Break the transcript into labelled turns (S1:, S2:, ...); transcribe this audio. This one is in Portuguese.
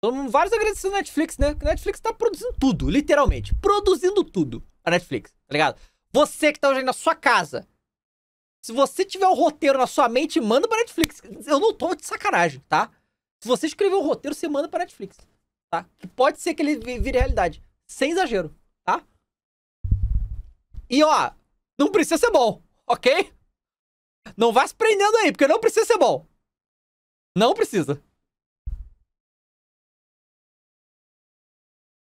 S1: Todo vários agradecimentos à Netflix, né? Porque a Netflix tá produzindo tudo, literalmente. Produzindo tudo. A Netflix, tá ligado? Você que tá hoje aí na sua casa. Se você tiver o um roteiro na sua mente, manda pra Netflix. Eu não tô de sacanagem, tá? Se você escrever o um roteiro, você manda pra Netflix, tá? Que pode ser que ele vire realidade. Sem exagero, tá? E ó, não precisa ser bom, ok?
S2: Não vá se prendendo aí, porque não precisa ser bom. Não precisa.